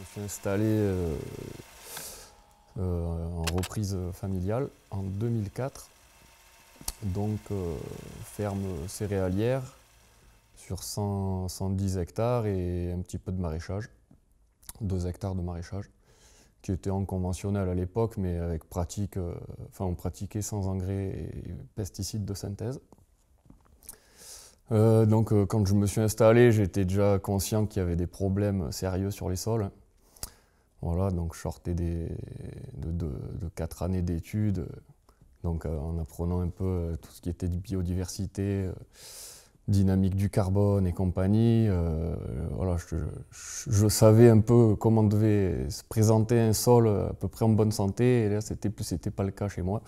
Je me suis installé euh, euh, en reprise familiale en 2004. Donc euh, ferme céréalière sur 110 hectares et un petit peu de maraîchage, 2 hectares de maraîchage, qui était en conventionnel à l'époque, mais avec pratique, enfin on pratiquait sans engrais et pesticides de synthèse. donc quand je me suis installé, j'étais déjà conscient qu'il y avait des problèmes sérieux sur les sols. Voilà, donc je sortais de, quatre années d'études, donc euh, en apprenant un peu euh, tout ce qui était de biodiversité, euh, dynamique du carbone et compagnie. voilà, je, savais un peu comment devait se présenter un sol à peu près en bonne santé, et là c'était n'était pas le cas chez moi.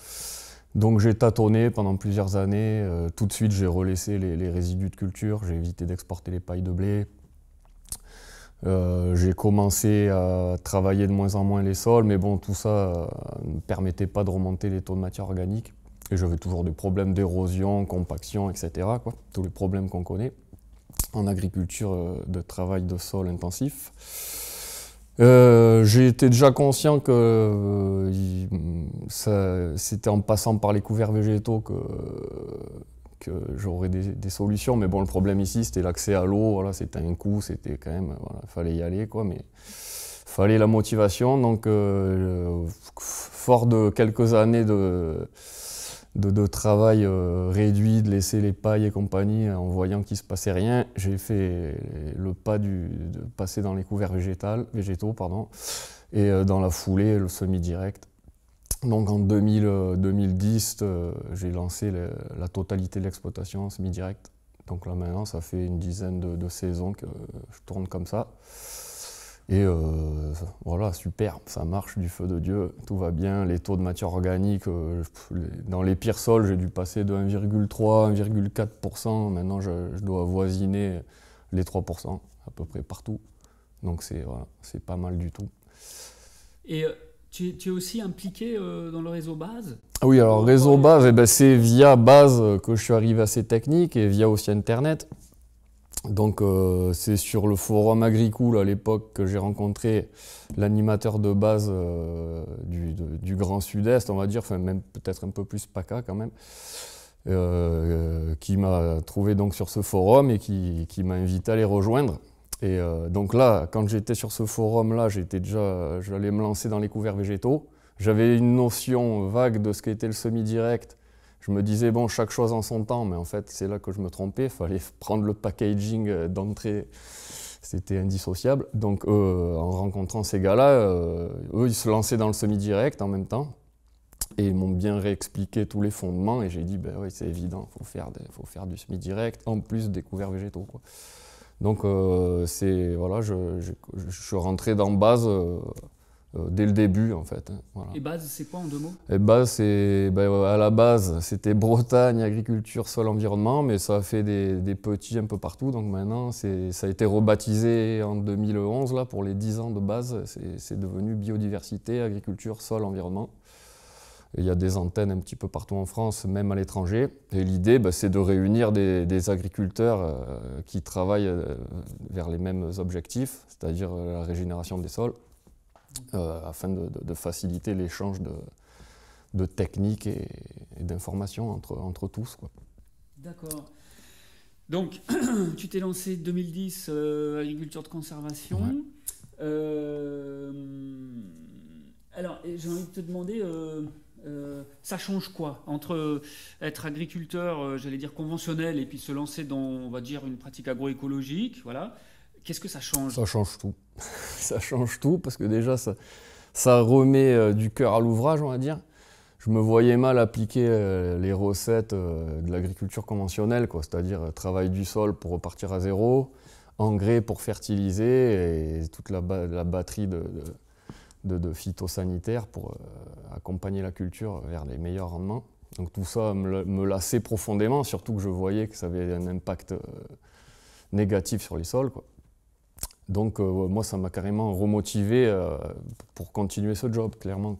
Donc j'ai tâtonné pendant plusieurs années. tout de suite j'ai relaissé les résidus de culture, j'ai évité d'exporter les pailles de blé euh, j'ai commencé à travailler de moins en moins les sols, mais bon, tout ça euh, ne permettait pas de remonter les taux de matière organique. Et j'avais toujours des problèmes d'érosion, compaction, etc. Tous les problèmes qu'on connaît en agriculture euh, de travail de sol intensif. j'ai été déjà conscient que c'était en passant par les couverts végétaux que j'aurais des, solutions. Mais bon, le problème ici, c'était l'accès à l'eau. Voilà, c'était un coup, c'était quand même, voilà, fallait y aller, quoi. Mais fallait la motivation. Donc, euh, fort de quelques années de, de, travail euh, réduit, de laisser les pailles et compagnie, en voyant qu'il se passait rien, j'ai fait le pas du, de passer dans les couverts végétaux végétaux, pardon, et euh, dans la foulée, le semi-direct. Donc en 2010, euh, euh, j'ai lancé la totalité de l'exploitation semi-direct. Donc là maintenant, ça fait une dizaine de, saisons que je tourne comme ça. Et euh, voilà, super, ça marche du feu de Dieu, tout va bien. Les taux de matière organique, dans les pires sols, j'ai dû passer de 1,3, à 1,4%. Maintenant, je, dois avoisiner les 3% à peu près partout. Donc c'est pas mal du tout. Et tu, es aussi impliqué euh, dans le réseau base ah Oui, alors réseau base, eh ben, c'est via base que je suis arrivé à ces techniques et via aussi Internet. Donc euh, c'est sur le forum Agricool à l'époque que j'ai rencontré l'animateur de base euh, du, Grand Sud-Est, on va dire, enfin même peut-être un peu plus PACA quand même, qui m'a trouvé donc sur ce forum et qui m'a invité à les rejoindre. Et euh, donc là, quand j'étais sur ce forum-là, j'étais déjà, euh, j'allais me lancer dans les couverts végétaux. J'avais une notion vague de ce qu'était le semi-direct. Je me disais, bon, chaque chose en son temps, mais en fait, c'est là que je me trompais. Il fallait prendre le packaging euh, d'entrée. C'était indissociable. Donc, en rencontrant ces gars-là, eux, ils se lançaient dans le semi-direct en même temps. Et ils m'ont bien réexpliqué tous les fondements. Et j'ai dit, ben oui, c'est évident, il faut, faire faut faire du semi-direct, en plus des couverts végétaux. Quoi. Donc euh, c'est voilà, je, suis rentré dans Base euh, euh, dès le début en fait. Hein, Et Base, c'est quoi en deux mots Et Base, c'est ben, à la base, c'était Bretagne, agriculture, sol, environnement, mais ça a fait des, petits un peu partout. Donc maintenant, c'est, ça a été rebaptisé en 2011 là pour les 10 ans de Base. c'est devenu biodiversité, agriculture, sol, environnement. Il y a des antennes un petit peu partout en France, même à l'étranger. Et l'idée, bah, c'est de réunir des, agriculteurs euh, qui travaillent euh, vers les mêmes objectifs, c'est-à-dire euh, la régénération des sols, afin de, faciliter l'échange de, techniques et, d'informations entre, entre, tous. D'accord. Donc, tu t'es lancé 2010, agriculture de conservation. alors, j'ai envie de te demander euh, ça change quoi entre être agriculteur, euh, j'allais dire conventionnel, et puis se lancer dans, on va dire, une pratique agroécologique, voilà. Qu'est-ce que ça change Ça change tout. ça change tout parce que déjà, ça, ça remet euh, du cœur à l'ouvrage, on va dire. Je me voyais mal appliquer les recettes de l'agriculture conventionnelle, quoi, c'est-à-dire travail du sol pour repartir à zéro, engrais pour fertiliser et toute la, batterie de de, phytosanitaires pour euh, accompagner la culture vers les meilleurs rendements. Donc tout ça me, lassait profondément, surtout que je voyais que ça avait un impact euh, négatif sur les sols. Donc euh, moi, ça m'a carrément remotivé pour continuer ce job, clairement.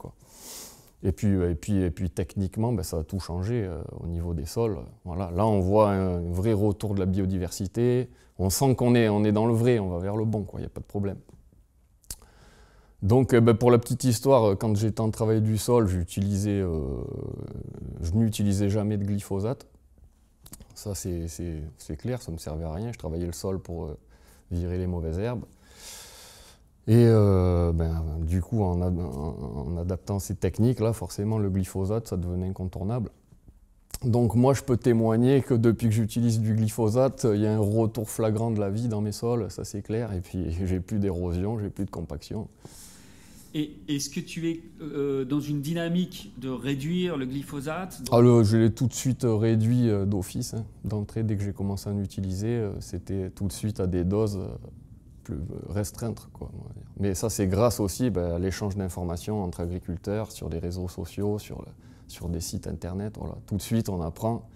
Et, puis, et, puis, et puis techniquement, ben, ça a tout changé au niveau des sols. Voilà. Là, on voit un vrai retour de la biodiversité. On sent qu'on est, on est dans le vrai, on va vers le bon, il n'y a pas de problème. Donc, euh, bah, pour la petite histoire, euh, quand j'étais en travaillé du sol, euh, je n'utilisais jamais de glyphosate. Ça, c'est clair, ça ne me servait à rien. Je travaillais le sol pour virer les mauvaises herbes. Et ben, du coup, en, en, adaptant ces techniques-là, forcément, le glyphosate, ça devenait incontournable. Donc moi, je peux témoigner que depuis que j'utilise du glyphosate, il y a un retour flagrant de la vie dans mes sols, ça c'est clair. Et puis, j'ai plus d'érosion, j'ai plus de compaction. Et est-ce que tu es euh, dans une dynamique de réduire le glyphosate ah, Je l'ai tout de suite euh, réduit euh, d'office, hein. d'entrée. Dès que j'ai commencé à en utiliser, c'était tout de suite à des doses plus restreintes. Mais ça, c'est grâce aussi bah, à l'échange d'informations entre agriculteurs sur des réseaux sociaux, sur, sur des sites internet. Voilà. Tout de suite, on apprend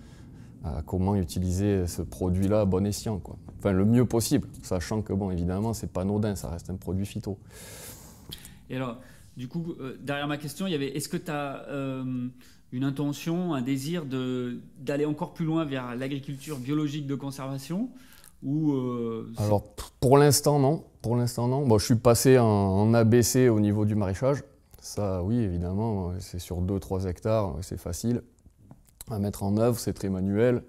à comment utiliser ce produit-là à bon escient. Enfin, le mieux possible, sachant que, bon, évidemment, c'est pas anodin, ça reste un produit phyto. Et alors, du coup, euh, derrière ma question, il y avait est-ce que tu as euh, une intention, un désir d'aller encore plus loin vers l'agriculture biologique de conservation euh, Alors, pour l'instant, non. Pour l'instant, non. Bon, je suis passé en, ABC au niveau du maraîchage. Ça, oui, évidemment, c'est sur 2-3 hectares, c'est facile à mettre en œuvre, c'est très manuel.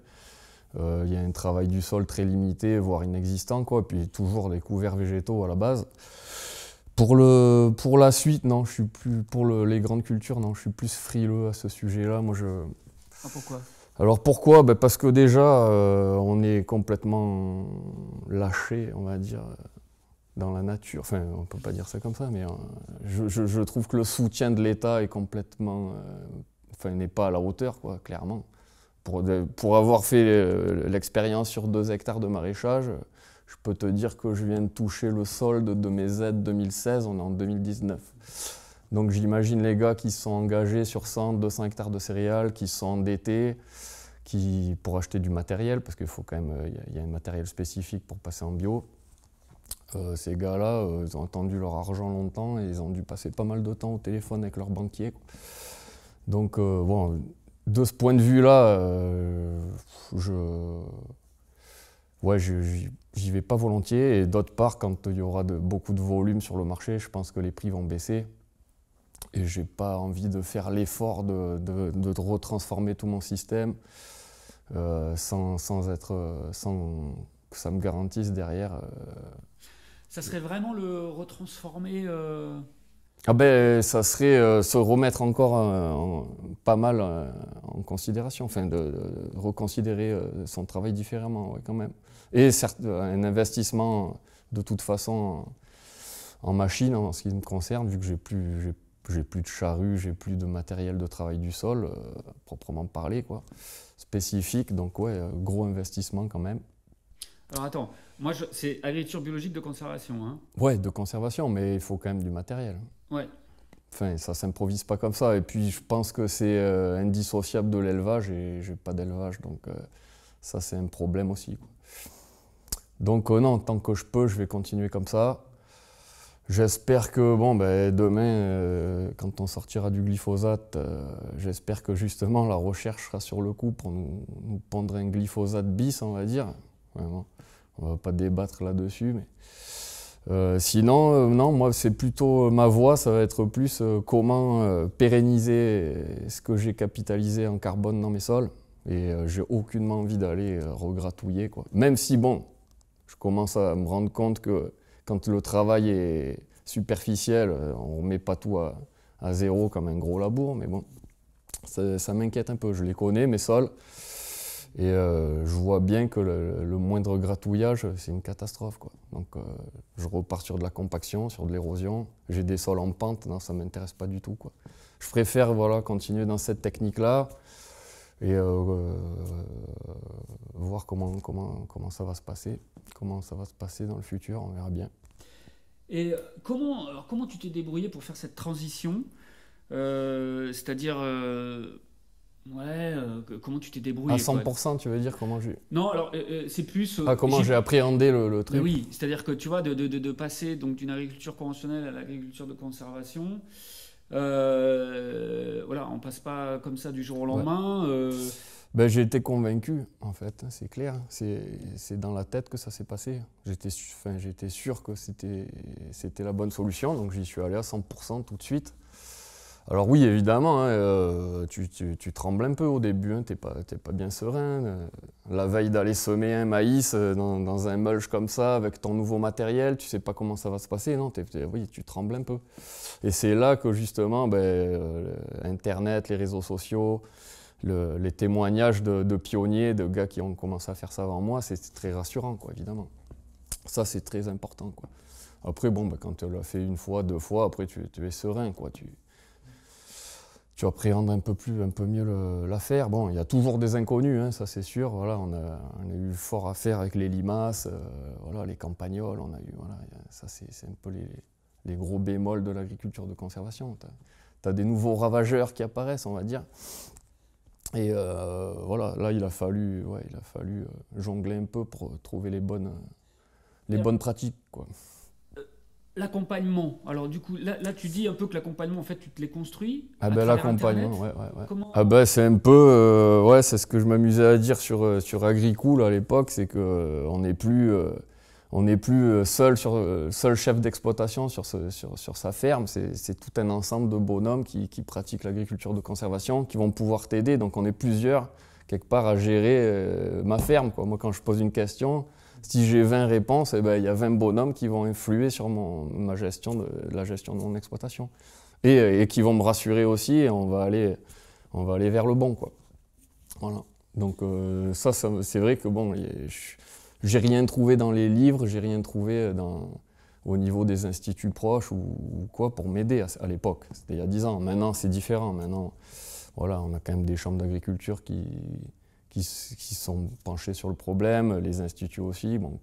Il y a un travail du sol très limité, voire inexistant, quoi. Puis toujours des couverts végétaux à la base. Pour, le, pour la suite, non, je suis plus. Pour les grandes cultures, non, je suis plus frileux à ce sujet-là. Moi, je. Ah, pourquoi alors pourquoi ben, Parce que déjà, euh, on est complètement lâché, on va dire, dans la nature. Enfin, on ne peut pas dire ça comme ça, mais euh, je, trouve que le soutien de l'État est complètement. Euh, enfin, n'est pas à la hauteur, quoi, clairement. Pour, pour avoir fait l'expérience sur deux hectares de maraîchage, je peux te dire que je viens de toucher le solde de mes aides 2016, on est en 2019. Donc j'imagine les gars qui sont engagés sur 100, 200 hectares de céréales, qui sont endettés, qui, pour acheter du matériel, parce qu'il faut quand même, il y, a un matériel spécifique pour passer en bio. Euh, ces gars-là, euh, ils ont attendu leur argent longtemps et ils ont dû passer pas mal de temps au téléphone avec leur banquier. Donc euh, bon, de ce point de vue-là, je ouais, j'y vais pas volontiers. Et d'autre part, quand il y aura beaucoup de volume sur le marché, je pense que les prix vont baisser. Et j'ai pas envie de faire l'effort de, de, de, retransformer tout mon système euh, sans, sans, être, sans que ça me garantisse derrière. Euh, ça serait vraiment le retransformer euh Ah ben, ça serait se remettre encore pas mal en considération, enfin de, reconsidérer son travail différemment, quand même et un investissement de toute façon en machine en ce qui me concerne, vu que j'ai plus, j'ai, plus de charrue, j'ai plus de matériel de travail du sol, euh, proprement parlé, quoi. Spécifique, donc ouais, euh, gros investissement quand même. Alors attends, moi c'est agriculture biologique de conservation. Hein. Ouais, de conservation, mais il faut quand même du matériel. Ouais. Enfin, ça s'improvise pas comme ça. Et puis je pense que c'est euh, indissociable de l'élevage et j'ai pas d'élevage, donc ça c'est un problème aussi. Quoi. Donc oh non, tant que je peux, je vais continuer comme ça. J'espère que bon, ben, demain, euh, quand on sortira du glyphosate, euh, j'espère que justement la recherche sera sur le coup pour nous, nous pondre un glyphosate bis, on va dire. On On va pas débattre là-dessus, mais euh, sinon, non, moi c'est plutôt ma voix, ça va être plus comment pérenniser ce que j'ai capitalisé en carbone dans mes sols. Et j'ai aucunement envie d'aller regratouiller, quoi. Même si bon, je commence à me rendre compte que quand le travail est superficiel, euh, on ne remet pas tout à, zéro comme un gros labour, mais bon, ça, m'inquiète un peu. Je les connais, mes sols, et euh, je vois bien que le, moindre gratouillage, c'est une catastrophe. Donc euh, je repars sur de la compaction, sur de l'érosion. J'ai des sols en pente, non, ça ne m'intéresse pas du tout. Je préfère voilà, continuer dans cette technique-là et euh, euh, voir comment, comment, comment ça va se passer, comment ça va se passer dans le futur, on verra bien. Et euh, comment, comment tu t'es débrouillé pour faire cette transition C'est-à-dire, ouais, comment tu t'es débrouillé À 100%, tu veux dire comment j'ai. Non, alors c'est plus. Ah, comment j'ai appréhendé le, le truc Oui, c'est-à-dire que tu vois, de, passer donc d'une agriculture conventionnelle à l'agriculture de conservation. Euh, voilà, on passe pas comme ça du jour au lendemain. Euh. Ben, j'ai été convaincu, en fait, hein, c'est clair. C'est dans la tête que ça s'est passé. J'étais sûr que c'était la bonne solution, donc j'y suis allé à 100% tout de suite. Alors oui, évidemment, hein, euh, tu, trembles un peu au début, hein, tu n'es pas, bien serein. Euh, la veille d'aller semer un maïs euh, dans, un mulch comme ça, avec ton nouveau matériel, tu sais pas comment ça va se passer, non, oui, tu trembles un peu. Et c'est là que justement, ben, Internet, les réseaux sociaux, les témoignages de, pionniers, de gars qui ont commencé à faire ça avant moi, c'est très rassurant, quoi, évidemment. Ça, c'est très important. Quoi. Après, bon, ben, quand tu l'as fait une fois, deux fois, après, tu, es serein, quoi. Tu, tu appréhendes un peu plus, un peu mieux l'affaire. Bon, il y a toujours des inconnus, hein, ça c'est sûr. Voilà, on a, eu fort à faire avec les limaces, euh, voilà, les campagnols. On a eu, voilà, ça c'est un peu les, gros bémols de l'agriculture de conservation. Tu as, des nouveaux ravageurs qui apparaissent, on va dire. Et euh, voilà, là il a fallu, il a fallu euh, jongler un peu pour trouver les bonnes, les bonnes pratiques, quoi. L'accompagnement. Alors du coup, là, tu dis un peu que l'accompagnement, en fait, tu te l'es construis Ah ben l'accompagnement, ouais, ouais, ouais. Comment... Ah ben c'est un peu, euh, ouais, c'est ce que je m'amusais à dire sur euh, sur Agricool à l'époque, c'est que euh, on n'est plus on n'est plus seul sur seul chef d'exploitation sur, sur, sa ferme. C'est tout un ensemble de bonhommes qui, qui pratiquent l'agriculture de conservation, qui vont pouvoir t'aider. Donc on est plusieurs quelque part à gérer ma ferme. Quoi. Moi, quand je pose une question si j'ai 20 réponses, eh ben, il y a 20 bonhommes qui vont influer sur mon, ma gestion de, la gestion de mon exploitation. Euh, et, qui vont me rassurer aussi, et on va aller, on va aller vers le bon. Quoi. Voilà. Donc euh, ça, c'est vrai que bon, j'ai rien trouvé dans les livres, j'ai rien trouvé au niveau des instituts proches ou, quoi pour m'aider à, l'époque. C'était il y a 10 ans. Maintenant, c'est différent. Maintenant, voilà, on a quand même des chambres d'agriculture qui, qui, sont penchés sur le problème, les instituts aussi, bon,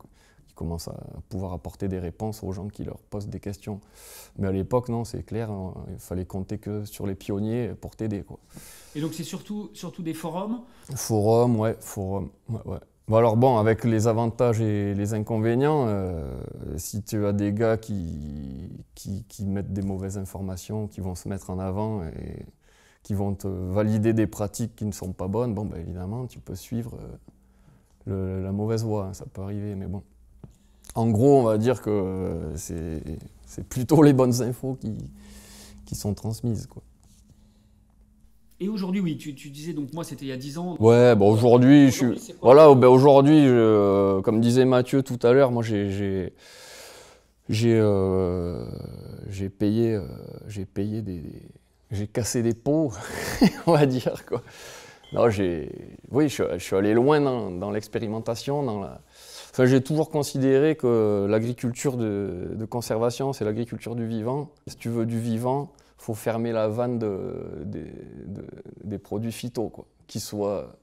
qui commencent à pouvoir apporter des réponses aux gens qui leur posent des questions. Mais à l'époque, non, c'est clair, hein, il fallait compter que sur les pionniers pour t'aider. Quoi. Et donc c'est surtout, surtout des forums Forums, ouais, forums. Ouais, Bon alors bon, avec les avantages et les inconvénients, euh, si tu as des gars qui, qui, qui, mettent des mauvaises informations, qui vont se mettre en avant et qui vont te valider des pratiques qui ne sont pas bonnes, bon, bah, évidemment, tu peux suivre euh, la mauvaise voie, hein, ça peut arriver, mais bon. En gros, on va dire que euh, c'est plutôt les bonnes infos qui, qui sont transmises, quoi. Et aujourd'hui, oui, tu, tu, disais donc moi c'était il y a 10 ans. Ouais, bon aujourd'hui, je suis. Voilà, oh, ben, aujourd'hui, euh, comme disait Mathieu tout à l'heure, moi j'ai j'ai euh, payé, j'ai payé des, j'ai cassé des pots, on va dire. Quoi. Non, oui, je, suis allé loin dans, l'expérimentation. Dans la... enfin, j'ai toujours considéré que l'agriculture de, conservation, c'est l'agriculture du vivant. Si tu veux du vivant, il faut fermer la vanne de, des produits phyto, qu'ils soient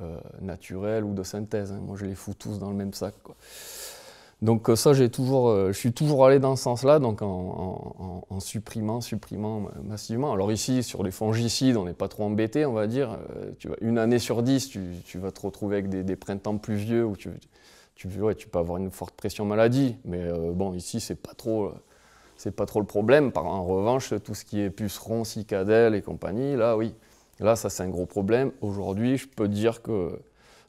euh, naturels ou de synthèse. Hein. Moi, je les fous tous dans le même sac. Quoi. Donc euh, ça, j'ai toujours, euh, je suis toujours allé dans ce sens-là, donc en, supprimant, supprimant massivement. Alors ici, sur les fongicides, on n'est pas trop embêté, on va dire. Euh, tu une année sur dix, tu, vas te retrouver avec des, printemps pluvieux où tu, tu, ouais, tu, peux avoir une forte pression maladie. Mais bon, ici, c'est pas trop, c'est pas trop le problème. Par, en revanche, tout ce qui est pucerons, cicadelles et compagnie, là, oui, là, ça c'est un gros problème. Aujourd'hui, je peux dire que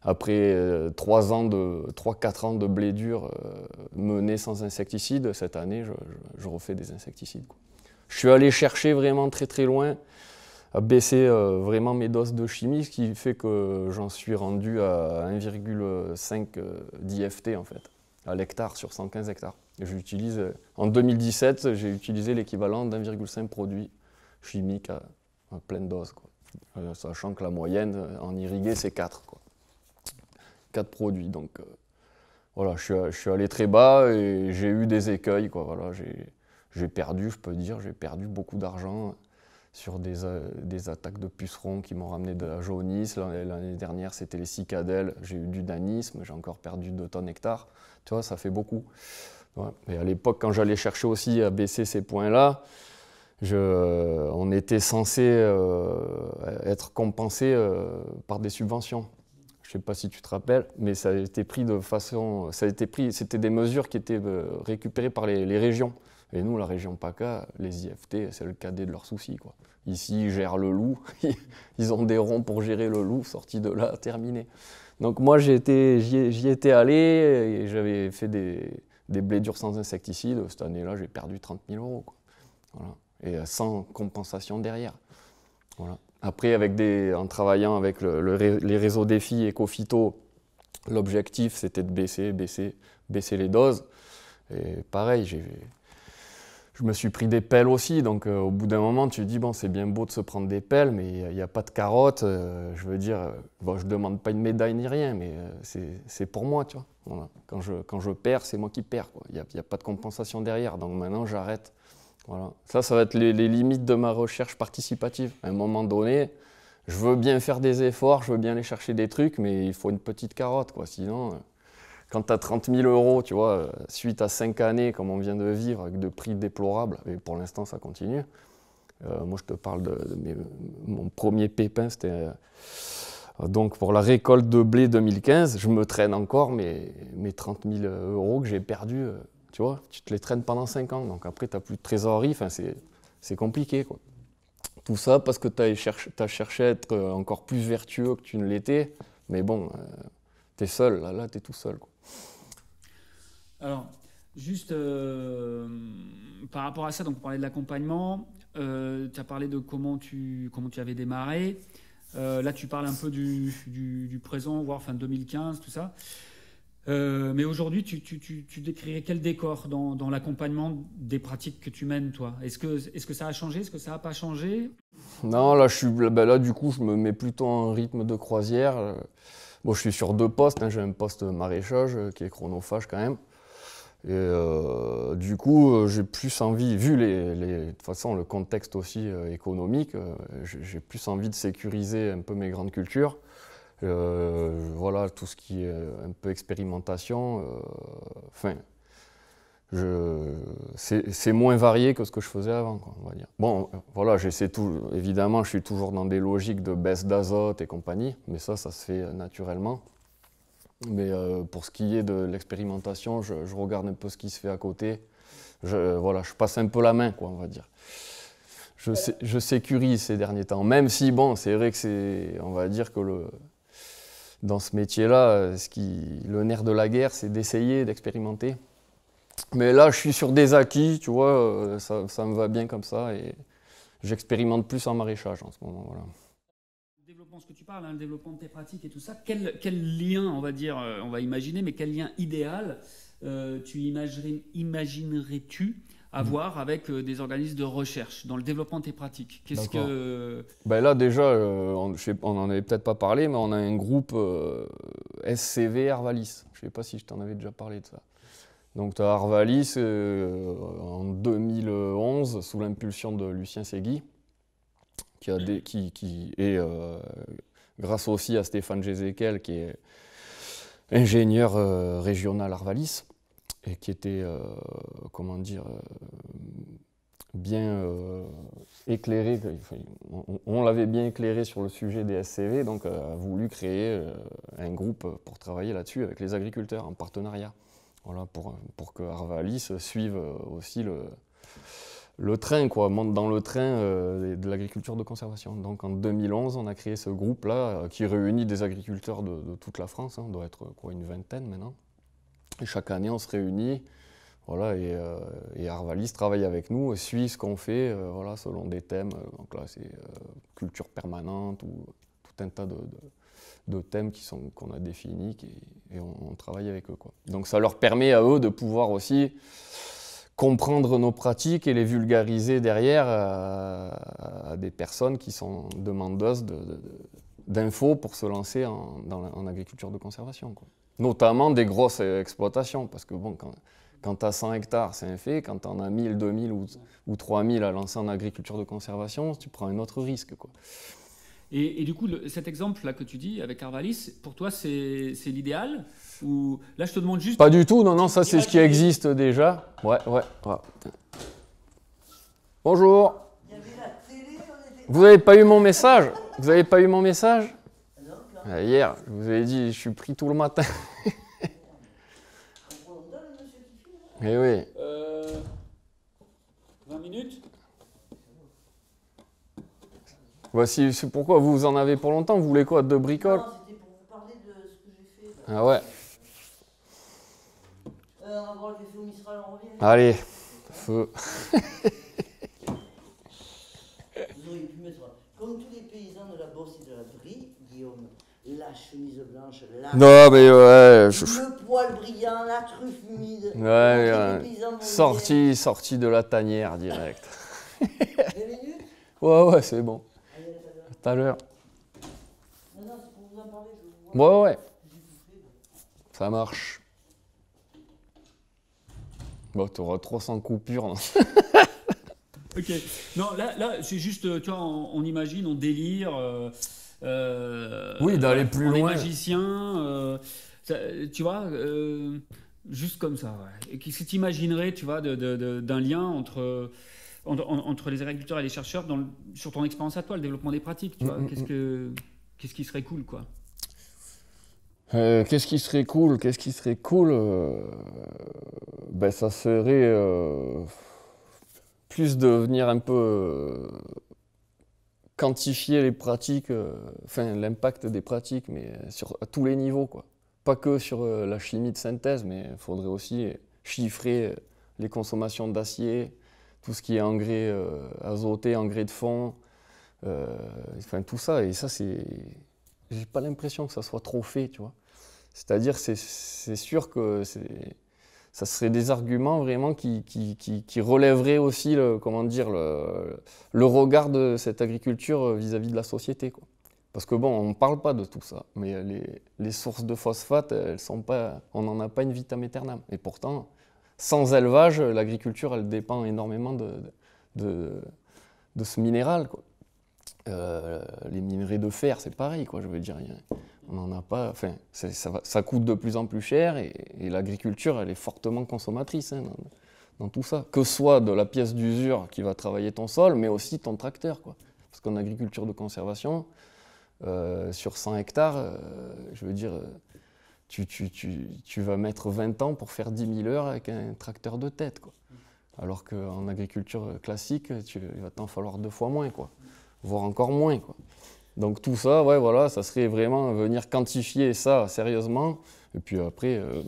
après 3 euh, ans de 4 ans de blé dur euh, mené sans insecticide, cette année, je, refais des insecticides. Je suis allé chercher vraiment très très loin, à baisser euh, vraiment mes doses de chimie, ce qui fait que j'en suis rendu à 1,5 d'IFT en fait, à l'hectare sur 115 hectares. J'utilise, en 2017, j'ai utilisé l'équivalent d'1,5 produits chimiques à, pleine dose, sachant que la moyenne en irrigué c'est 4 de produits. Donc euh, voilà, je suis, allé très bas et j'ai eu des écueils. Quoi, voilà, j'ai perdu, je peux dire, j'ai perdu beaucoup d'argent sur des, euh, attaques de pucerons qui m'ont ramené de la jaunisse. L'année dernière, c'était les cicadelles. J'ai eu du danisme, j'ai encore perdu 2 tonnes hectares. Tu vois, ça fait beaucoup. Et à l'époque, quand j'allais chercher aussi à baisser ces points-là, on était censé euh, être compensé par des subventions je ne sais pas si tu te rappelles, mais ça a été pris de façon, ça a été pris, c'était des mesures qui étaient euh, récupérées par les, régions. Et nous, la région PACA, les IFT, c'est le cadet de leurs soucis. Quoi. Ici, ils gèrent le loup, ils ont des ronds pour gérer le loup, sorti de là, terminé. Donc moi, j'y étais, allé et j'avais fait des, blés durs sans insecticides. Cette année-là, j'ai perdu 30 000 euros. Quoi. Et euh, sans compensation derrière. Voilà. Après, avec des, en travaillant avec les réseaux Défi et cofito, l'objectif c'était de baisser, baisser, baisser les doses. Et pareil, je me suis pris des pelles aussi. Donc euh, au bout d'un moment, tu dis, bon, c'est bien beau de se prendre des pelles, mais il n'y a, pas de carottes. Euh, je veux dire, je ne demande pas une médaille ni rien, mais euh, c'est pour moi, Quand, je, perds, c'est moi qui perds. Il n'y a, pas de compensation derrière. Donc maintenant, j'arrête. Voilà. Ça, ça va être les, limites de ma recherche participative. À un moment donné, je veux bien faire des efforts, je veux bien aller chercher des trucs, mais il faut une petite carotte, quoi. Sinon, euh, quand tu as 30 000 euros, tu vois, euh, suite à cinq années, comme on vient de vivre, avec de prix déplorables, mais pour l'instant, ça continue. Euh, moi, je te parle de, mon premier pépin, c'était. donc pour la récolte de blé 2015, je me traîne encore mes, mes 30 000 euros que j'ai perdus tu tu te les traînes pendant 5 ans, donc après, tu n'as plus de trésorerie, enfin, c'est compliqué. Tout ça parce que tu as, cherché, à être euh, encore plus vertueux que tu ne l'étais, mais bon, euh, tu es seul, là, là tu es tout seul. Alors, juste euh, par rapport à ça, donc parler de l'accompagnement, tu as parlé de comment tu, comment tu avais démarré, là tu parles un peu du, du présent, voire fin 2015, tout ça. Euh, mais aujourd'hui, tu, décrirais quel décor dans, l'accompagnement des pratiques que tu mènes, toi Est-ce que, ça a changé Est-ce que ça n'a pas changé Non, ben là, du coup, je me mets plutôt en rythme de croisière. Euh, moi, je suis sur deux postes. Hein. J'ai un poste maraîchage euh, qui est chronophage quand même. Et du coup, j'ai plus envie, vu les, de toute façon le contexte aussi économique, j'ai plus envie de sécuriser un peu mes grandes cultures. Euh, voilà, tout ce qui est un peu expérimentation, euh, enfin, c'est moins varié que ce que je faisais avant, on va dire. Bon, euh, voilà, j'essaie tout. Évidemment, je suis toujours dans des logiques de baisse d'azote et compagnie, mais ça, ça se fait naturellement. Mais pour ce qui est de l'expérimentation, je, regarde un peu ce qui se fait à côté. Je, voilà, je passe un peu la main, quoi, on va dire. Je, je sécurise ces derniers temps, même si, bon, c'est vrai que c'est, on va dire que le, dans ce métier-là, euh, le nerf de la guerre, c'est d'essayer, d'expérimenter. Mais là, je suis sur des acquis, tu vois, euh, ça, ça me va bien comme ça et j'expérimente plus en maraîchage en ce moment. Voilà. Le développement, ce que tu parles, hein, le développement de tes pratiques et tout ça, quel, lien, on va dire, euh, on va imaginer, mais quel lien idéal tu imaginerais-tu à mm. voir avec euh, des organismes de recherche dans le développement des pratiques Qu'est-ce que euh, ben là déjà, euh, on n'en avait peut-être pas parlé, mais on a un groupe SCV Arvalis. Je ne sais pas si je t'en avais déjà parlé de ça. Donc tu as Arvalis en 2011 sous l'impulsion de Lucien Segui, qui, est grâce aussi à Stéphane Jezekel, qui est ingénieur régional Arvalis et qui était, euh, comment dire, euh, bien euh, éclairé, on, l'avait bien éclairé sur le sujet des SCV, donc a voulu créer un groupe pour travailler là-dessus avec les agriculteurs en partenariat, voilà, pour, pour que Arvalis suive aussi le, le train, quoi, monte dans le train de l'agriculture de conservation. Donc en 2011, on a créé ce groupe-là qui réunit des agriculteurs de, toute la France, on hein, doit être quoi, une vingtaine maintenant chaque année, on se réunit. Voilà, et, euh, Arvalis travaille avec nous, suit ce qu'on fait euh, voilà, selon des thèmes. Euh, donc là, c'est culture permanente ou tout un tas de, de, de thèmes qu'on a définis et on, travaille avec eux. Quoi. Donc ça leur permet à eux de pouvoir aussi comprendre nos pratiques et les vulgariser derrière à, des personnes qui sont demandeuses d'infos pour se lancer en, dans agriculture de conservation. Quoi notamment des grosses exploitations, parce que bon, quand, tu as 100 hectares, c'est un fait, quand tu en as 1000, 2000 ou, ou 3000 à lancer en agriculture de conservation, tu prends un autre risque. Quoi. Et, du coup, cet exemple-là que tu dis avec Arvalis, pour toi, c'est l'idéal Ou là, je te demande juste. Pas du tout, non, non, ça, c'est ce qui existe déjà. Ouais, ouais. Bonjour. Vous n'avez pas eu mon message Vous n'avez pas eu mon message euh, hier, je vous avais dit, je suis pris tout le matin. Eh oui. Euh, 20 minutes Voici c'est pourquoi vous en avez pour longtemps. Vous voulez quoi Deux bricoles C'était pour vous parler de ce que j'ai fait. Ah ouais. Euh, on va voir le café au Mistral, on revient. Allez, feu. la chemise blanche, la non, mais ouais, le poil brillant, la truffe humide. Ouais, ouais. Sorti, sorti de la tanière direct. Ouais, ouais, c'est bon. Tout à l'heure. Non, non, c'est pour vous en parler. Je vous... Ouais, ouais. Ça marche. Bon, bah, t'auras 300 coupures. ok. Non, là, là c'est juste, euh, tu vois, on, imagine, on délire. Euh, euh, oui, d'aller plus loin. Les magiciens, euh, tu vois euh, juste comme ça. Ouais. Qu'est-ce que tu imaginerais, tu vois, d'un lien entre, entre, les agriculteurs et les chercheurs dans sur ton expérience à toi, le développement des pratiques, tu mm, vois mm, Qu'est-ce mm. que qu'est-ce qui serait cool, quoi Qu'est-ce qui serait cool Qu'est-ce qui serait cool Ben, ça serait plus de venir un peu quantifier les pratiques, euh, enfin l'impact des pratiques, mais euh, sur, à tous les niveaux. Quoi. Pas que sur euh, la chimie de synthèse, mais il faudrait aussi chiffrer les consommations d'acier, tout ce qui est engrais azoté, engrais de fond, enfin tout ça. Et ça, c'est. J'ai pas l'impression que ça soit trop fait, tu vois. C'est-à-dire, c'est sûr que c'est ça serait des arguments vraiment qui, qui, qui, relèveraient aussi le, comment dire, le, regard de cette agriculture euh, vis-à-vis de la société. Quoi. Parce que bon, on ne parle pas de tout ça, mais les, les sources de phosphate, elles sont pas, on n'en a pas une vitam aeternam. Et pourtant, sans élevage, l'agriculture, elle dépend énormément de, de, de ce minéral. Quoi. Euh, les minerais de fer, c'est pareil, quoi, je veux dire. On a pas. Enfin, ça, coûte de plus en plus cher et, l'agriculture, elle est fortement consommatrice hein, dans, tout ça. Que soit de la pièce d'usure qui va travailler ton sol, mais aussi ton tracteur, quoi. Parce qu'en agriculture de conservation, euh, sur 100 hectares, euh, je veux dire, tu, vas mettre 20 ans pour faire 10 000 heures avec un tracteur de tête, quoi. Alors qu'en agriculture classique, il va t'en falloir deux fois moins, quoi voire encore moins. Quoi. Donc tout ça, ouais, voilà, ça serait vraiment venir quantifier ça sérieusement. Et puis après, euh,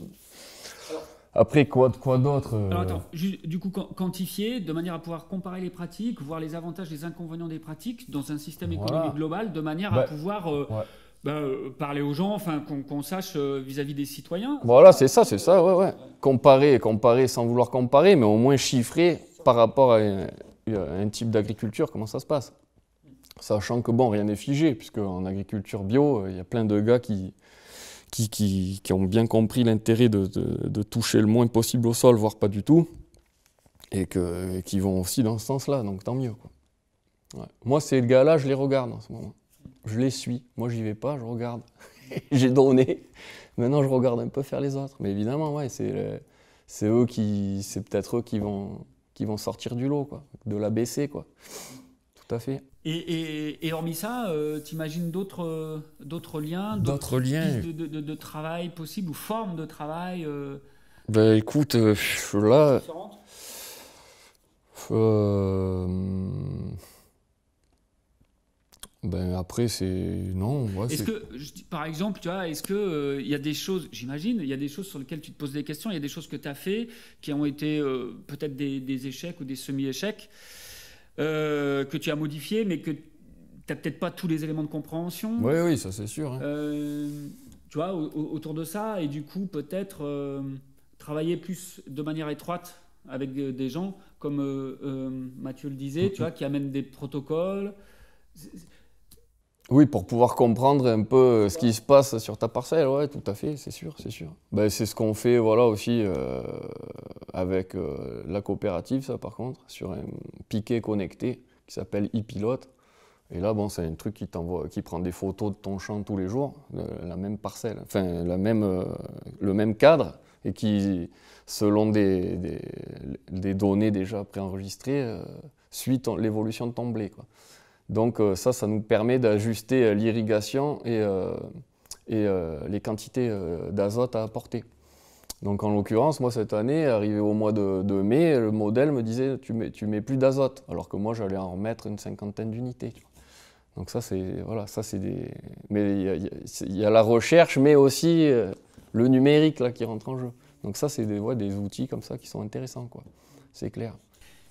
après quoi, quoi d'autre euh, attends, du coup quantifier de manière à pouvoir comparer les pratiques, voir les avantages, les inconvénients des pratiques dans un système économique global, de manière à bah, pouvoir euh, bah, parler aux gens, enfin qu'on sache vis-à-vis des citoyens. Voilà, c'est ça, c'est ça, ouais, ouais. Comparer, comparer sans vouloir comparer, mais au moins chiffrer par rapport à un type d'agriculture, comment ça se passe. Sachant que bon, rien n'est figé, puisque en agriculture bio, euh, il y a plein de gars qui, qui, ont bien compris l'intérêt de, toucher le moins possible au sol, voire pas du tout, et, que, qui vont aussi dans ce sens-là, donc tant mieux. Quoi. Ouais. Moi, ces gars-là, je les regarde en ce moment. Je les suis. Moi, j'y vais pas, je regarde. J'ai donné. Maintenant, je regarde un peu faire les autres. Mais évidemment, ouais, c'est eux qui, c'est peut-être eux qui vont, qui vont sortir du lot, quoi, de l'ABC, quoi. Tout à fait. Et, hormis ça, tu euh, t'imagines euh, d'autres d'autres liens, d'autres liens de, travail possibles ou formes de travail Ben écoute, là, ben après c'est non. Ouais, est-ce que par exemple, tu vois, est-ce que il y a des choses, j'imagine, il y a des choses sur lesquelles tu te poses des questions, il y a des choses que tu as fait qui ont été peut-être des, des échecs ou des semi-échecs. Euh, que tu as modifié, mais que tu n'as peut-être pas tous les éléments de compréhension. Oui, oui, ça c'est sûr. Hein. Euh, tu vois, autour de ça, et du coup, peut-être euh, travailler plus de manière étroite avec des, gens, comme Mathieu le disait, tu vois, qui amènent des protocoles. Oui, pour pouvoir comprendre un peu euh, ce qui se passe sur ta parcelle, ouais, tout à fait, c'est sûr, c'est sûr. Ben, c'est ce qu'on fait voilà, aussi euh, avec euh, la coopérative, ça par contre, sur un piquet connecté qui s'appelle e-pilote. Et là, bon, c'est un truc qui, t'envoie, qui prend des photos de ton champ tous les jours, la même parcelle, enfin la même, le même cadre, et qui, selon des, des, données déjà préenregistrées, suit l'évolution de ton blé. Quoi. Donc euh, ça, ça nous permet d'ajuster euh, l'irrigation et, euh, et les quantités d'azote à apporter. Donc en l'occurrence, moi cette année, arrivé au mois de, mai, le modèle me disait tu mets, tu mets plus d'azote, alors que moi j'allais en remettre une cinquantaine d'unités. Donc ça c'est voilà, ça c'est des, mais il y, a, la recherche, mais aussi le numérique là qui rentre en jeu. Donc ça c'est des, des outils comme ça qui sont intéressants quoi, c'est clair.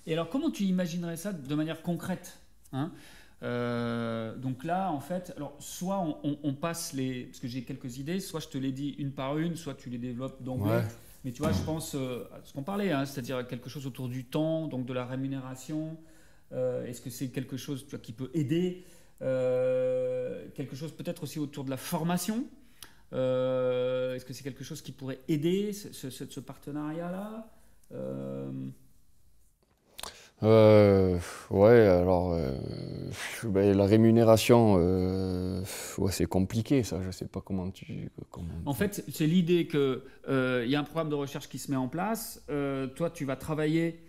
Et alors comment tu imaginerais ça de manière concrète hein euh, donc là, en fait, alors soit on, passe les, parce que j'ai quelques idées, soit je te les dis une par une, soit tu les développes d'emblée. Mais tu vois, je pense euh, à ce qu'on parlait, hein, c'est-à-dire quelque chose autour du temps, donc de la rémunération. Euh, est-ce que c'est quelque chose qui peut aider Quelque chose peut-être aussi autour de la formation. Est-ce que c'est quelque chose qui pourrait aider ce, ce partenariat-là euh, ouais, alors euh, ben, la rémunération, euh, ouais, c'est compliqué ça. Je ne sais pas comment tu. En fait, c'est l'idée que il euh, y a un programme de recherche qui se met en place. toi, tu vas travailler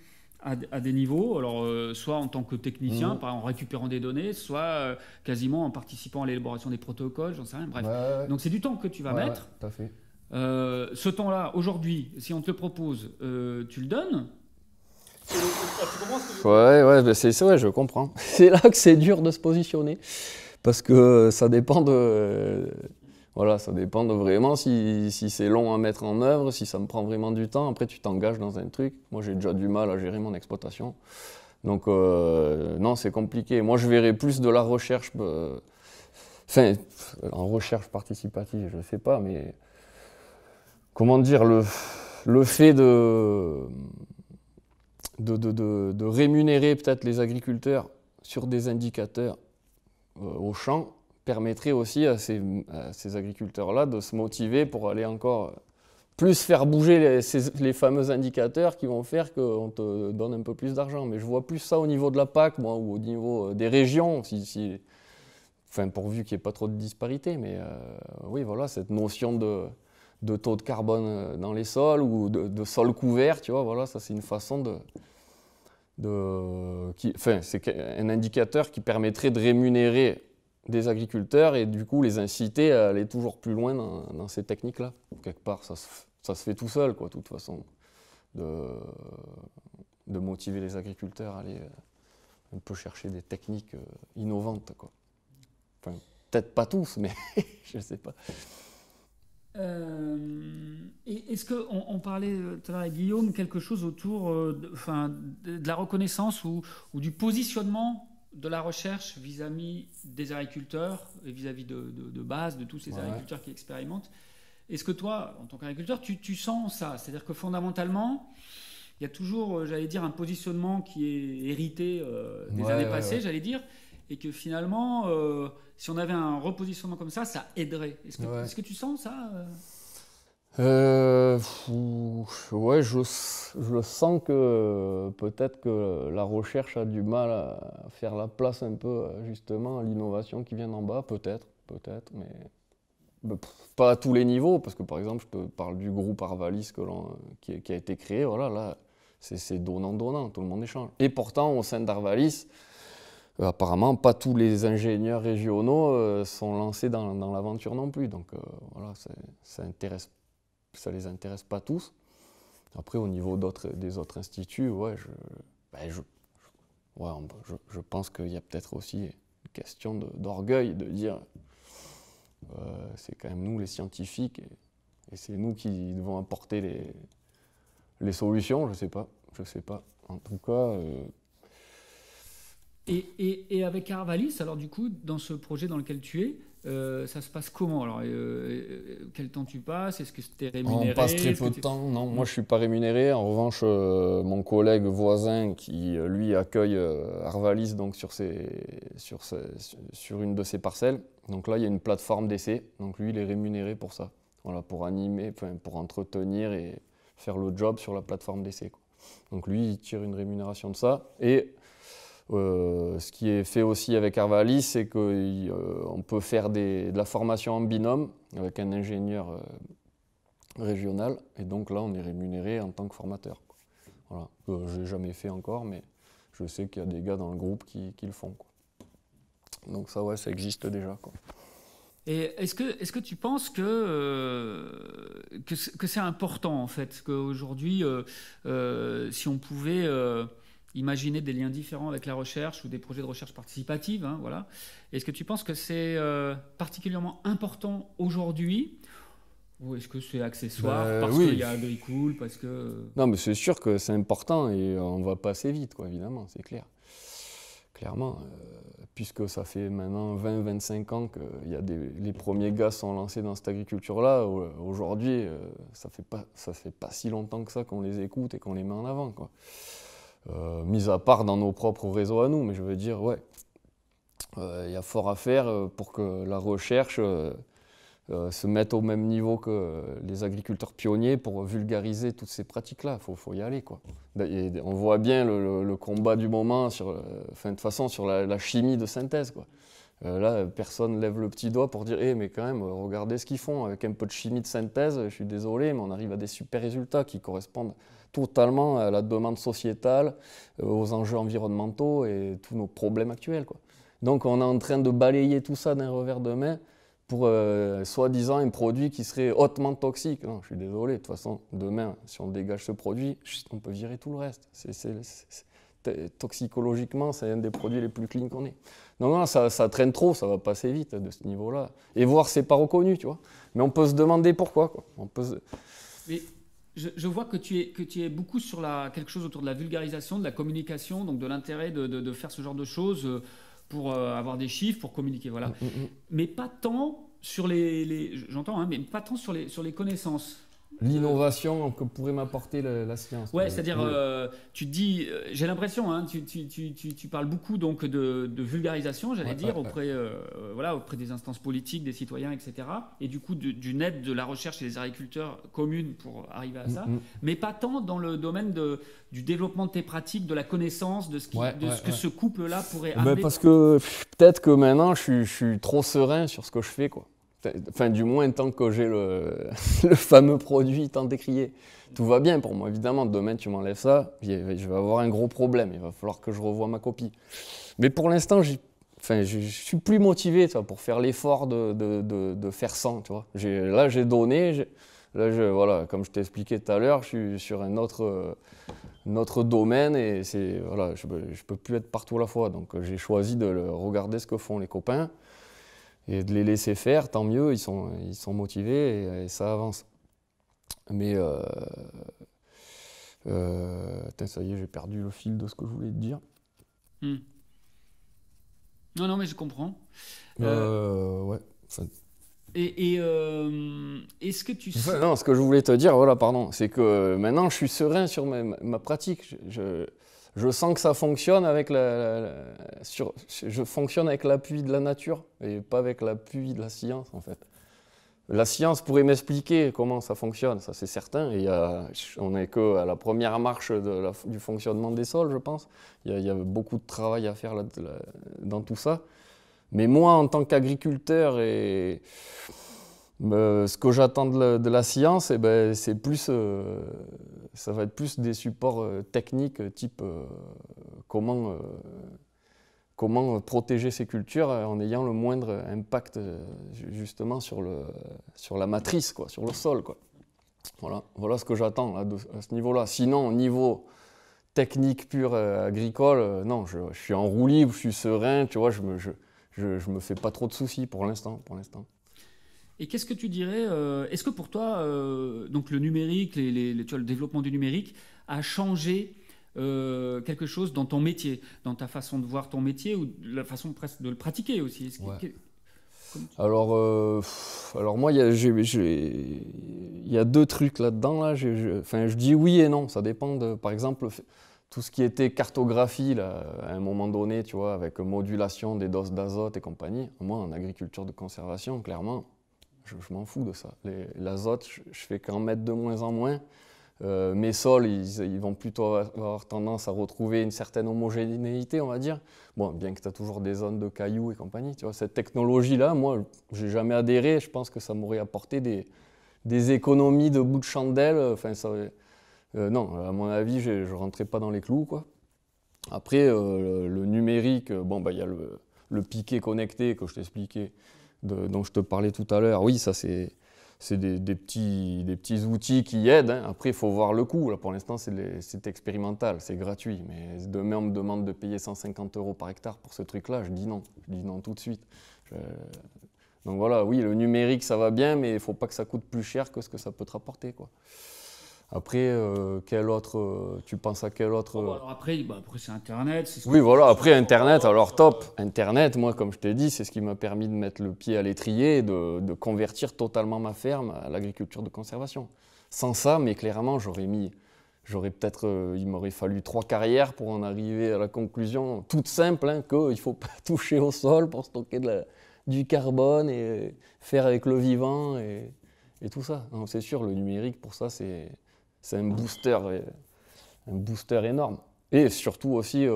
à, des niveaux. Alors, soit en tant que technicien, mhm. par, en récupérant des données, soit quasiment en participant à l'élaboration des protocoles. J'en sais rien. Bref. Donc, c'est du temps que tu vas mettre. tout à fait. ce temps-là, aujourd'hui, si on te le propose, tu le donnes. Ouais, ouais, bah, c'est ça, je comprends. C'est là que c'est dur de se positionner. Parce que euh, ça dépend de. Euh, voilà, ça dépend de vraiment si, c'est long à mettre en œuvre, si ça me prend vraiment du temps. Après, tu t'engages dans un truc. Moi, j'ai déjà du mal à gérer mon exploitation. Donc, euh, non, c'est compliqué. Moi, je verrais plus de la recherche. enfin, en recherche participative, je ne sais pas, mais. Comment dire, le, le fait de de, de, de, rémunérer peut-être les agriculteurs sur des indicateurs euh, au champ permettrait aussi à ces, ces agriculteurs-là de se motiver pour aller encore plus faire bouger les, les fameux indicateurs qui vont faire qu'on te donne un peu plus d'argent. Mais je vois plus ça au niveau de la PAC, moi, ou au niveau euh, des régions, si, si enfin, pourvu qu'il n'y ait pas trop de disparités, Mais euh, oui, voilà, cette notion de, de, taux de carbone dans les sols ou de, de sol couvert, tu vois, voilà, ça c'est une façon de, qui, c'est un indicateur qui permettrait de rémunérer des agriculteurs et du coup les inciter à aller toujours plus loin dans, ces techniques-là. Quelque part, ça se, fait tout seul, quoi, de toute façon, de, de, motiver les agriculteurs à aller euh, un peu chercher des techniques euh, innovantes, quoi. peut-être pas tous, mais je ne sais pas. Euh, est-ce qu'on on parlait euh, tout à Guillaume quelque chose autour euh, de, enfin, de la reconnaissance ou, du positionnement de la recherche vis-à-vis des agriculteurs et vis-à-vis de, base, de tous ces agriculteurs qui expérimentent Est-ce que toi, en tant qu'agriculteur, tu, sens ça C'est-à-dire que fondamentalement, il y a toujours, j'allais dire, un positionnement qui est hérité des années passées, j'allais dire, et que finalement, euh, si on avait un repositionnement comme ça, ça aiderait. Est-ce que, tu sens ça euh, euh ouais, je, le sens que peut-être que la recherche a du mal à faire la place un peu justement à l'innovation qui vient d'en bas, peut-être, peut-être, mais pas à tous les niveaux, parce que par exemple, je te parle du groupe Arvalis qui, qui, a été créé, voilà, là, c'est donnant-donnant, tout le monde échange. Et pourtant, au sein d'Arvalis, euh, apparemment, pas tous les ingénieurs régionaux euh, sont lancés dans, l'aventure non plus. Donc euh, voilà, ça ne les intéresse pas tous. Après, au niveau des autres instituts, ouais, ben, je, je, pense qu'il y a peut-être aussi une question d'orgueil, de, dire c'est quand même nous les scientifiques et, c'est nous qui devons apporter les, les solutions, je sais pas, je sais pas. En tout cas, et, avec Arvalis, alors du coup, dans ce projet dans lequel tu es, euh, ça se passe comment Alors, euh, euh, quel temps tu passes Est-ce que c'était rémunéré On passe très peu de temps. Non, moi je suis pas rémunéré. En revanche, mon collègue voisin qui lui accueille Arvalis donc sur, sur, sur une de ses parcelles. Donc là, il y a une plateforme d'essai. Donc lui, il est rémunéré pour ça. Voilà, pour animer, pour entretenir et faire le job sur la plateforme d'essai. Donc lui, il tire une rémunération de ça et euh, ce qui est fait aussi avec Arvalis, c'est qu'on euh, peut faire des, de la formation en binôme avec un ingénieur euh, régional. Et donc là, on est rémunéré en tant que formateur. Voilà. je ne jamais fait encore, mais je sais qu'il y a des gars dans le groupe qui, le font. Donc ça, ouais, ça existe déjà. Et est-ce que, est que tu penses que, que, c'est important, en fait, qu'aujourd'hui, si on pouvait imaginer des liens différents avec la recherche ou des projets de recherche participative. Hein, voilà. Est-ce que tu penses que c'est euh, particulièrement important aujourd'hui ou est-ce que c'est accessoire ben, parce qu'il y a Agricool parce que... Euh, non, mais c'est sûr que c'est important et euh, on va pas assez vite, quoi, évidemment, c'est clair. Clairement, puisque ça fait maintenant 20-25 ans que des, les premiers gars sont lancés dans cette agriculture-là, aujourd'hui, ça fait ça fait pas si longtemps que ça qu'on les écoute et qu'on les met en avant. Quoi. Euh, mis à part dans nos propres réseaux à nous, mais je veux dire, ouais, il euh, y a fort à faire euh, pour que la recherche se mette au même niveau que les agriculteurs pionniers pour vulgariser toutes ces pratiques-là. Il faut, y aller, quoi. Bah, on voit bien le, combat du moment, sur, de toute façon, sur la, chimie de synthèse, là, personne lève le petit doigt pour dire eh, mais quand même, regardez ce qu'ils font avec un peu de chimie de synthèse. Je suis désolé, mais on arrive à des super résultats qui correspondent totalement à euh, la demande sociétale, euh, aux enjeux environnementaux et tous nos problèmes actuels. Quoi. Donc on est en train de balayer tout ça d'un revers de main pour euh, soi-disant un produit qui serait hautement toxique. Non, je suis désolé, de toute façon, demain, si on dégage ce produit, on peut virer tout le reste. toxicologiquement, c'est un des produits les plus clean qu'on ait. Non, non, ça, traîne trop, ça va passer vite de ce niveau-là. Et voir, c'est pas reconnu, tu vois. Mais on peut se demander pourquoi. On peut je, vois que tu es, que tu es beaucoup sur la, quelque chose autour de la vulgarisation, de la communication, donc de l'intérêt de, faire ce genre de choses euh, pour euh, avoir des chiffres, pour communiquer, voilà. Mm, mm, mm. Mais pas tant sur les, j'entends, hein, pas tant sur les, sur les connaissances l'innovation que pourrait m'apporter la, science. Ouais, c'est-à-dire, euh, tu dis, euh, j'ai l'impression, hein, tu, tu, tu, tu, parles beaucoup donc de, vulgarisation, j'allais dire, auprès, euh, voilà, auprès des instances politiques, des citoyens, etc. Et du coup, d'une aide de la recherche et des agriculteurs communes pour arriver à mm, ça, mm. mais pas tant dans le domaine de, du développement de tes pratiques, de la connaissance, de ce, ce que ce couple-là pourrait ben, amener. parce que peut-être que maintenant, je suis, je suis trop serein sur ce que je fais, quoi. Enfin, du moins, tant que j'ai le, fameux produit tant décrié, tout va bien pour moi. Évidemment, demain, tu m'enlèves ça, je vais avoir un gros problème. Il va falloir que je revoie ma copie. Mais pour l'instant, je enfin, suis plus motivé pour faire l'effort de, faire 100. Là, j'ai donné. Là, je, voilà, comme je t'ai expliqué tout à l'heure, je suis sur un autre, domaine et voilà, je ne peux plus être partout à la fois. Donc, j'ai choisi de regarder ce que font les copains et de les laisser faire, tant mieux, ils sont, ils sont motivés et, ça avance. Mais. Euh, euh ça y est, j'ai perdu le fil de ce que je voulais te dire. Hmm. Non, non, mais je comprends. Euh, euh ouais. Et, euh, est-ce que tu. sais... non, ce que je voulais te dire, voilà, pardon, c'est que maintenant je suis serein sur ma, pratique. je je sens que ça fonctionne avec la, sur, je fonctionne avec l'appui de la nature et pas avec l'appui de la science en fait. La science pourrait m'expliquer comment ça fonctionne, ça c'est certain. Et on n'est que à la première marche de du fonctionnement des sols, je pense. Il y, a, beaucoup de travail à faire là, dans tout ça. Mais moi, en tant qu'agriculteur et bah, ce que j'attends de, la science, eh ben, c'est plus, euh, ça va être plus des supports euh, techniques, euh, type comment, comment protéger ces cultures en ayant le moindre impact justement sur, le, sur la matrice, quoi, sur le sol. Quoi. Voilà, voilà ce que j'attends à, ce niveau-là. Sinon, au niveau technique pur agricole, non, je, suis en roue je suis serein, tu vois, je me, je me fais pas trop de soucis Pour l'instant. Et qu'est-ce que tu dirais euh, Est-ce que pour toi, euh, donc le numérique, les, le développement du numérique a changé euh, quelque chose dans ton métier, dans ta façon de voir ton métier ou la façon presque de le pratiquer aussi alors, alors moi, il y a deux trucs là-dedans. Là. Enfin, je dis oui et non. Ça dépend de, par exemple, tout ce qui était cartographie là, à un moment donné, tu vois, avec modulation des doses d'azote et compagnie. Moi, en agriculture de conservation, clairement, je, m'en fous de ça. L'azote, je, je, fais qu'en mettre de moins en moins. Euh, mes sols, ils, vont plutôt avoir tendance à retrouver une certaine homogénéité, on va dire. Bon, bien que tu as toujours des zones de cailloux et compagnie, tu vois, cette technologie-là, moi, j'ai jamais adhéré. Je pense que ça m'aurait apporté des, économies de bouts de chandelle. Enfin, euh, non, à mon avis, je ne rentrais pas dans les clous, quoi. Après, euh, le, numérique, bon, bah, il y a le, le, piquet connecté que je t'expliquais dont je te parlais tout à l'heure. Oui, ça c'est des, petits, outils qui aident. Hein. Après, il faut voir le coût. Là, pour l'instant, c'est expérimental, c'est gratuit. Mais demain, on me demande de payer 150 euros par hectare pour ce truc-là. Je dis non. Je dis non tout de suite. Donc voilà, oui, le numérique, ça va bien, mais il faut pas que ça coûte plus cher que ce que ça peut te rapporter. Quoi. Après, euh, quel autre, euh, tu penses à quel autre oh, bah, euh Après, bah, après c'est Internet. oui, voilà, après Internet, alors top. Internet, moi, comme je t'ai dit, c'est ce qui m'a permis de mettre le pied à l'étrier et de, convertir totalement ma ferme à l'agriculture de conservation. Sans ça, mais clairement, j'aurais mis, j'aurais peut-être, il m'aurait fallu trois carrières pour en arriver à la conclusion toute simple, hein, qu'il ne faut pas toucher au sol pour stocker de du carbone et faire avec le vivant et, et tout ça. C'est sûr, le numérique, pour ça, c'est c'est un booster, euh, un booster énorme. Et surtout aussi euh,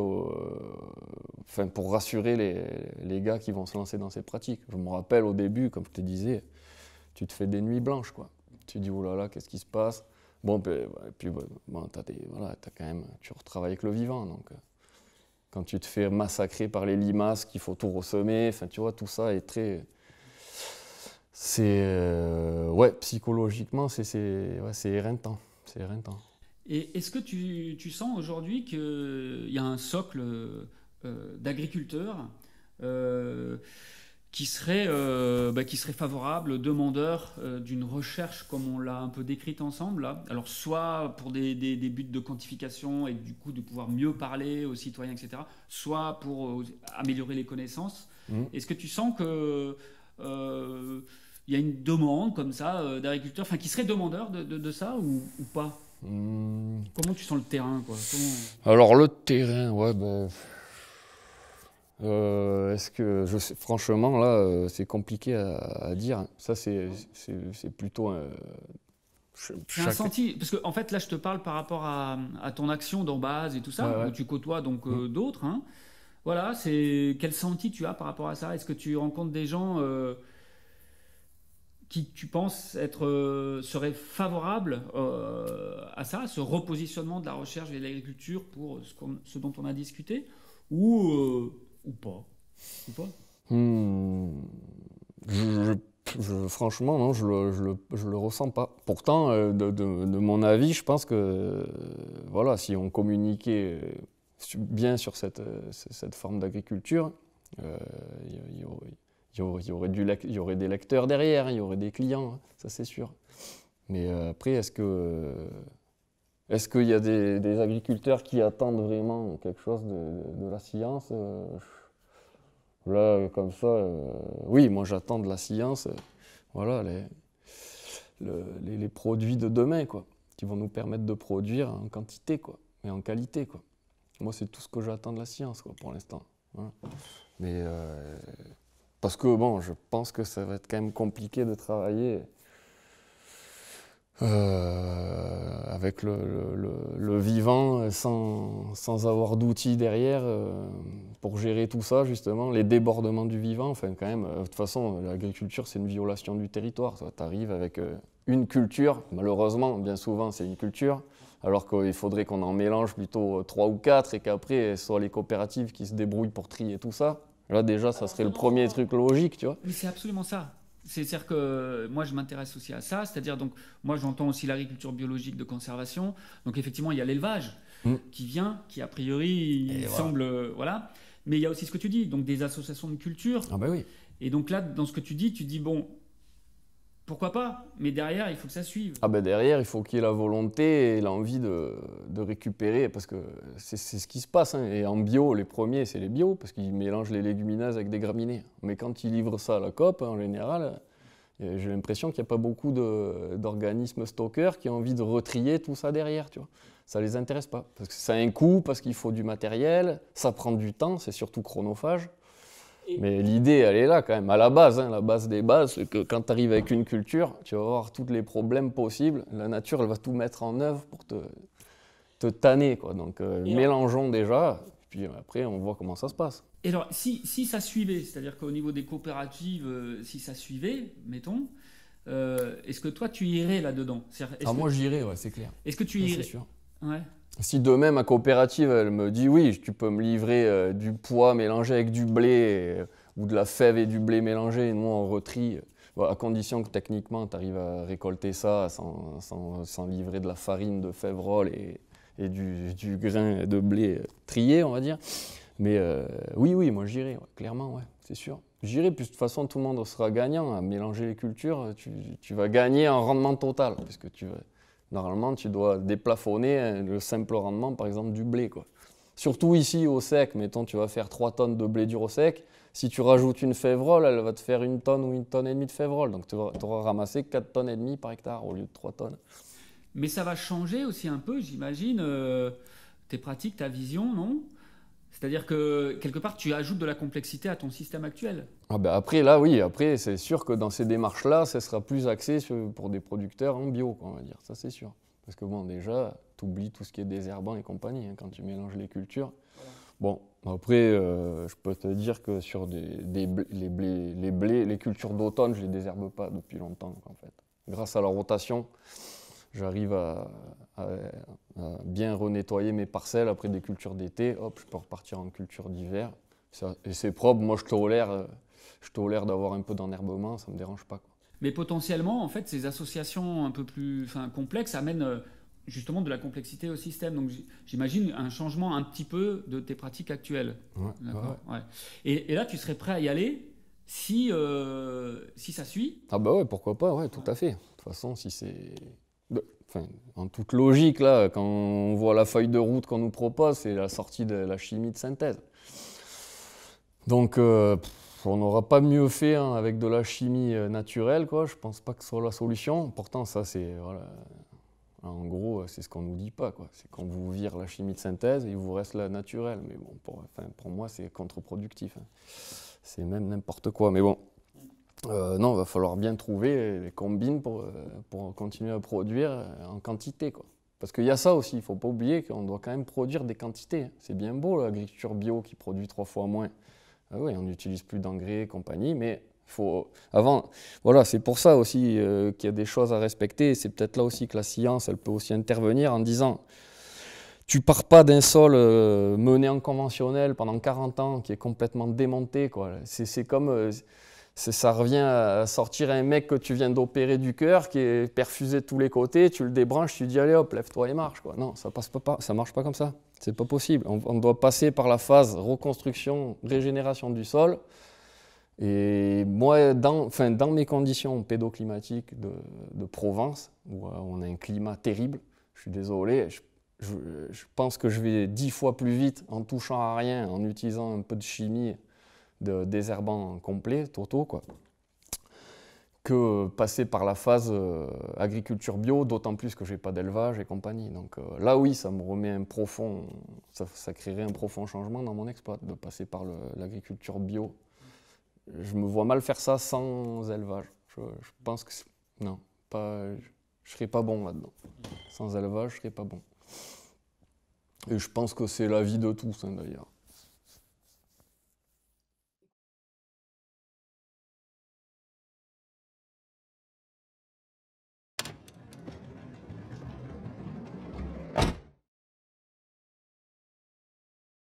enfin pour rassurer les, gars qui vont se lancer dans ces pratiques. Je me rappelle au début, comme je te disais, tu te fais des nuits blanches. Quoi. Tu dis, oh là là, qu'est-ce qui se passe Bon, ben, puis, bon, voilà, quand tu retravailles avec le vivant. Donc, euh, quand tu te fais massacrer par les limaces, qu'il faut tout ressemer, enfin, tu vois, tout ça est très. C'est. ouais, psychologiquement, c'est éreintant. C'est Et est-ce que tu, tu sens aujourd'hui qu'il euh, y a un socle euh, euh, d'agriculteurs qui, serait, bah, qui serait favorable, demandeur d'une recherche comme on l'a un peu décrite ensemble là. Alors soit pour des, des, buts de quantification et du coup de pouvoir mieux parler aux citoyens, etc. Soit pour améliorer les connaissances. Mmh. Est-ce que tu sens que il y a une demande comme ça euh, d'agriculteurs, enfin qui seraient demandeurs de, ça ou, pas hmm. Comment tu sens le terrain quoi Alors le terrain, ouais, ben. Euh, est-ce que je sais, franchement là euh, c'est compliqué à, dire. Ça c'est plutôt un, un senti parce que en fait là je te parle par rapport à, ton action dans base et tout ça où tu côtoies donc mm. d'autres. Hein. Voilà c'est quel senti tu as par rapport à ça. Est-ce que tu rencontres des gens qui tu penses être, euh, serait favorable euh, à ça, ce repositionnement de la recherche et de l'agriculture pour ce, ce, dont on a discuté, ou, euh, ou pas, ou pas hmm. Franchement, non, je ne le, le, ressens pas. Pourtant, de, mon avis, je pense que voilà, si on communiquait bien sur cette, cette forme d'agriculture, il y, il y aurait, y aurait des lecteurs derrière, il y aurait des clients, hein, ça c'est sûr. Mais euh, après, est-ce que euh, est-ce qu'il y a des, agriculteurs qui attendent vraiment quelque chose de, la science euh, Là, comme ça, oui, moi j'attends de la science, voilà, les, les, produits de demain, quoi, qui vont nous permettre de produire en quantité, quoi, mais en qualité, quoi. Moi, c'est tout ce que j'attends de la science, quoi, pour l'instant. Hein. Mais parce que bon, je pense que ça va être quand même compliqué de travailler euh, avec le, vivant sans, avoir d'outils derrière euh, pour gérer tout ça, justement, les débordements du vivant. Enfin, quand même, euh, de toute façon, l'agriculture, c'est une violation du territoire. Tu arrives avec une culture, malheureusement, bien souvent, c'est une culture alors qu'il faudrait qu'on en mélange plutôt trois ou quatre et qu'après, ce soit les coopératives qui se débrouillent pour trier tout ça. Là, déjà, ça serait le premier truc logique, tu vois. Mais c'est absolument ça. C'est-à-dire que moi, je m'intéresse aussi à ça. C'est-à-dire, donc, moi, j'entends aussi l'agriculture biologique de conservation. Donc, effectivement, il y a l'élevage mm. qui vient, qui a priori semble. Euh, voilà. Mais il y a aussi ce que tu dis, donc des associations de culture. Ah, bah oui. Et donc là, dans ce que tu dis, tu dis, bon, pourquoi pas Mais derrière, il faut que ça suive. Ah ben derrière, il faut qu'il y ait la volonté et l'envie de, récupérer, parce que c'est ce qui se passe. Hein. Et en bio, les premiers, c'est les bio, parce qu'ils mélangent les légumineuses avec des graminées. Mais quand ils livrent ça à la COP, en général, euh, j'ai l'impression qu'il n'y a pas beaucoup d'organismes stockeurs qui ont envie de retrier tout ça derrière, tu vois. Ça les intéresse pas, parce que ça a un coût, parce qu'il faut du matériel, ça prend du temps, c'est surtout chronophage. Mais l'idée, elle est là quand même, à la base. Hein, la base des bases, c'est que quand tu arrives avec une culture, tu vas avoir tous les problèmes possibles. La nature, elle va tout mettre en œuvre pour te, te tanner. Quoi. Donc euh, mélangeons déjà, puis après, on voit comment ça se passe. Et alors, si, si ça suivait, c'est-à-dire qu'au niveau des coopératives, euh, si ça suivait, mettons, euh, est-ce que toi, tu irais là-dedans ah, Moi, j'irais, ouais, c'est clair. Est-ce que tu irais C'est sûr. Ouais si demain ma coopérative elle me dit oui, tu peux me livrer euh, du pois mélangé avec du blé euh, ou de la fève et du blé mélangé, et nous on retrie, à condition que techniquement tu arrives à récolter ça sans, sans, livrer de la farine de fèvrole et, et du, grain de blé euh, trié, on va dire. Mais oui, oui, moi j'irai, clairement, c'est sûr. J'irai, puis de toute façon tout le monde sera gagnant à mélanger les cultures, tu, vas gagner en rendement total, puisque tu Normalement, tu dois déplafonner hein, le simple rendement, par exemple, du blé. Quoi. Surtout ici, au sec, mettons, tu vas faire 3 tonnes de blé dur au sec. Si tu rajoutes une févrole, elle va te faire une tonne ou une tonne et demie de févrole. Donc, tu vas ramasser 4 tonnes et demie par hectare au lieu de 3 tonnes. Mais ça va changer aussi un peu, j'imagine, euh, tes pratiques, ta vision, non c'est-à-dire que quelque part, tu ajoutes de la complexité à ton système actuel. Ah bah après, là, oui, après, c'est sûr que dans ces démarches-là, ça sera plus axé pour des producteurs en bio, quoi, on va dire. Ça, c'est sûr. Parce que bon, déjà, tu oublies tout ce qui est désherbant et compagnie hein, quand tu mélanges les cultures. Bon, après, euh, je peux te dire que sur des, les, blés, les, cultures d'automne, je ne les désherbe pas depuis longtemps, en fait. Grâce à la rotation, j'arrive à, bien renettoyer mes parcelles après des cultures d'été, hop, je peux repartir en culture d'hiver. Et c'est propre, moi je tolère, euh, je tolère d'avoir un peu d'enherbement, ça ne me dérange pas. Quoi. Mais potentiellement, en fait, ces associations un peu plus enfin, complexes amènent euh, justement de la complexité au système. Donc j'imagine un changement un petit peu de tes pratiques actuelles. Ouais, Et, là, tu serais prêt à y aller si, euh, si ça suit Ah bah ouais, pourquoi pas, ouais, tout à fait. De toute façon, si c'est en toute logique, là, quand on voit la feuille de route qu'on nous propose, c'est la sortie de la chimie de synthèse. Donc, euh, on n'aura pas mieux fait hein, avec de la chimie euh, naturelle, quoi. Je pense pas que ce soit la solution. Pourtant, ça, c'est voilà. En gros, c'est ce qu'on ne nous dit pas, quoi. C'est qu'on vous vire la chimie de synthèse, et il vous reste la naturelle. Mais bon, pour, moi, c'est contre-productif. Hein. C'est même n'importe quoi. Mais bon. Euh, non, il va falloir bien trouver les combines pour, euh, continuer à produire euh, en quantité. Quoi. Parce qu'il y a ça aussi, il ne faut pas oublier qu'on doit quand même produire des quantités. C'est bien beau l'agriculture bio qui produit trois fois moins. Ah oui, on n'utilise plus d'engrais et compagnie, mais faut, avant, voilà, c'est pour ça aussi qu'il y a des choses à respecter. C'est peut-être là aussi que la science, elle peut aussi intervenir en disant, tu pars pas d'un sol mené en conventionnel pendant 40 ans qui est complètement démonté. C'est comme ça revient à sortir un mec que tu viens d'opérer du cœur, qui est perfusé de tous les côtés, tu le débranches, tu dis allez hop, lève-toi et marche. Non, ça passe pas, ça marche pas comme ça. C'est pas possible. On, doit passer par la phase reconstruction, régénération du sol. Et moi, dans, mes conditions pédoclimatiques de, Provence, où euh, on a un climat terrible, je suis désolé, je, je pense que je vais dix fois plus vite en touchant à rien, en utilisant un peu de chimie de complet complets, totaux, quoi, que passer par la phase euh, agriculture bio, d'autant plus que je n'ai pas d'élevage et compagnie. Donc euh, là, oui, ça me remet un profond, ça, créerait un profond changement dans mon exploit de passer par l'agriculture bio. Je me vois mal faire ça sans élevage. Je, pense que non, pas, je serais pas bon là-dedans. Sans élevage, je serais pas bon. Et je pense que c'est la vie de tous, hein, d'ailleurs.